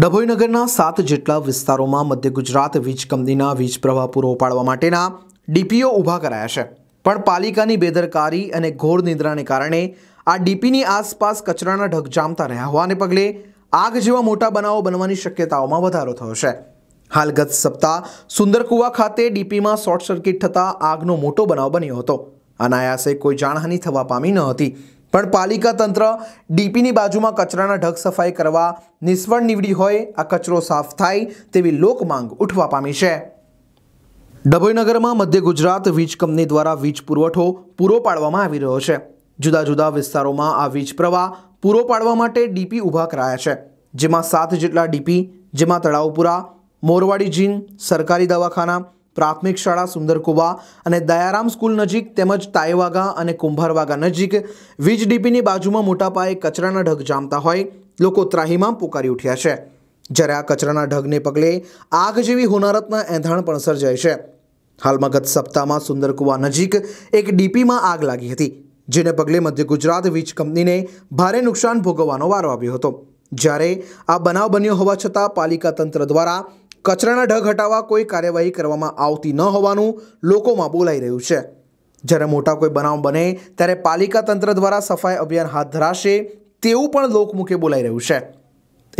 ડભોઈ નગરના સાત જેટલા વિસ્તારોમાં મધ્ય ગુજરાત વીજ કંપનીના વીજ પ્રવાહ પૂરો પાડવા માટેના ડીપીઓ ઊભા કરાયા છે પણ પાલિકાની બેદરકારી અને ઘોર નિંદ્રાને કારણે આ ડીપીની આસપાસ કચરાના ઢગ જામતા રહ્યા હોવાને પગલે આગ જેવા મોટા બનાવો બનવાની શક્યતાઓમાં વધારો થયો છે હાલ ગત સપ્તાહ સુંદરકુવા ખાતે ડીપીમાં શોર્ટ સર્કિટ થતાં આગનો મોટો બનાવ બન્યો હતો અનાયાસે કોઈ જાણહાની થવા પામી ન હતી પણ પાલિકા તંત્ર ડીપીની બાજુમાં કચરાના ઢગ સફાઈ કરવા નિષ્ફળ નીવડી હોય આ કચરો સાફ થાય તેવી લોકમાંગ ઉઠવા પામી છે ડભોઈનગરમાં મધ્ય ગુજરાત વીજ કંપની દ્વારા વીજ પુરવઠો પૂરો પાડવામાં આવી રહ્યો છે જુદા જુદા વિસ્તારોમાં આ વીજ પ્રવાહ પૂરો પાડવા માટે ડીપી ઊભા કરાયા છે જેમાં સાત જેટલા ડીપી જેમાં તળાવપુરા મોરવાડી જીન સરકારી દવાખાના પ્રાથમિક શાળા સુંદરકુવા અને દયારામ સ્કૂલ નજીક તેમજ તાયવાગા અને કુંભારવાગા નજીક વીજ ડીપીની બાજુમાં મોટા પાયે કચરાના ઢગ જામતા હોય લોકો ત્રાહીમાં પુકારી ઉઠ્યા છે જ્યારે આ કચરાના ઢગને પગલે આગ જેવી હોનારતના એંધાણ પણ સર્જાય છે હાલમાં ગત સપ્તાહમાં સુંદરકુવા નજીક એક ડીપીમાં આગ લાગી હતી જેને પગલે મધ્ય ગુજરાત વીજ કંપનીને ભારે નુકસાન ભોગવવાનો વારો આવ્યો હતો જ્યારે આ બનાવ બન્યો હોવા છતાં પાલિકા તંત્ર દ્વારા કચરાના ઢગ હટાવવા કોઈ કાર્યવાહી કરવામાં આવતી ન હોવાનું લોકોમાં બોલાઈ રહ્યું છે જ્યારે મોટા કોઈ બનાવ બને ત્યારે પાલિકા તંત્ર દ્વારા સફાઈ અભિયાન હાથ ધરાશે તેવું પણ લોકમુખે બોલાઈ રહ્યું છે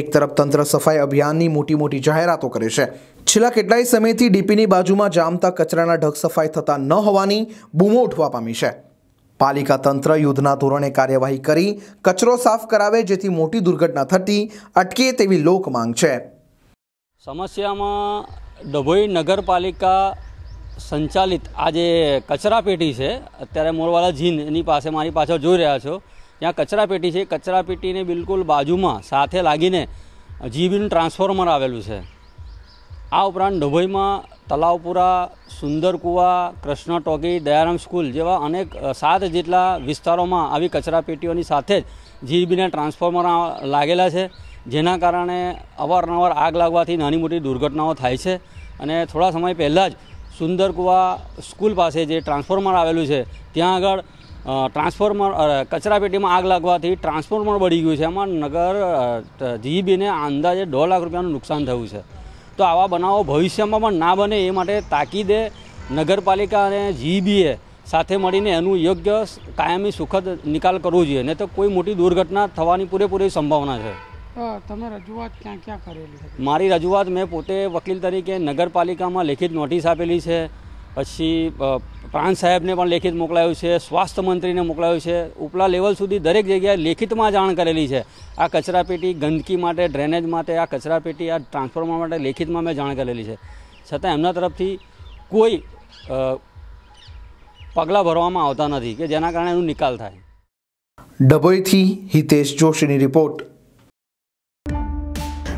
એક તરફ તંત્ર સફાઈ અભિયાનની મોટી મોટી જાહેરાતો કરે છે છેલ્લા કેટલાય સમયથી ડીપીની બાજુમાં જામતા કચરાના ઢગ સફાઈ થતા ન હોવાની બૂમો ઉઠવા પામી છે પાલિકા તંત્ર યુદ્ધના ધોરણે કાર્યવાહી કરી કચરો સાફ કરાવે જેથી મોટી દુર્ઘટના થતી અટકે તેવી લોક માંગ છે સમસ્યામાં ડભોઈ નગરપાલિકા સંચાલિત આ જે કચરાપેટી છે અત્યારે મોરવાલા જીન એની પાસે મારી પાછળ જોઈ રહ્યા છો ત્યાં કચરાપેટી છે કચરાપેટીને બિલકુલ બાજુમાં સાથે લાગીને જીબીનું ટ્રાન્સફોર્મર આવેલું છે આ ઉપરાંત ડભોઈમાં તલાવપુરા સુંદરકુવા કૃષ્ણ ટોકી દયારામ સ્કૂલ જેવા અનેક સાત જેટલા વિસ્તારોમાં આવી કચરાપેટીઓની સાથે જ જીબીના ટ્રાન્સફોર્મર લાગેલા છે જેના કારણે અવારનવાર આગ લાગવાથી નાની મોટી દુર્ઘટનાઓ થાય છે અને થોડા સમય પહેલાં જ સુંદરકુવા સ્કૂલ પાસે જે ટ્રાન્સફોર્મર આવેલું છે ત્યાં આગળ ટ્રાન્સફોર્મર કચરાપેટીમાં આગ લાગવાથી ટ્રાન્સફોર્મર બળી ગયું છે એમાં નગર જીબીને અંદાજે દોઢ લાખ રૂપિયાનું નુકસાન થયું છે તો આવા બનાવો ભવિષ્યમાં પણ ના બને એ માટે તાકીદે નગરપાલિકા અને જીબીએ સાથે મળીને એનું યોગ્ય કાયમી સુખદ નિકાલ કરવો જોઈએ નહીં તો કોઈ મોટી દુર્ઘટના થવાની પૂરેપૂરી સંભાવના છે તમે રજૂઆત ક્યાં ક્યાં કરેલી મારી રજૂઆત મેં પોતે વકીલ તરીકે નગરપાલિકામાં લેખિત નોટિસ આપેલી છે પછી પ્રાંત સાહેબને પણ લેખિત મોકલાયું છે સ્વાસ્થ્ય મંત્રીને મોકલાયું છે ઉપલા લેવલ સુધી દરેક જગ્યાએ લેખિતમાં જાણ કરેલી છે આ કચરાપેટી ગંદકી માટે ડ્રેનેજ માટે આ કચરાપેટી આ ટ્રાન્સફોર્મર માટે લેખિતમાં મેં જાણ કરેલી છે છતાં એમના તરફથી કોઈ પગલાં ભરવામાં આવતા નથી કે જેના કારણે એનો નિકાલ થાય ડભોઈથી હિતેશ જોશીની રિપોર્ટ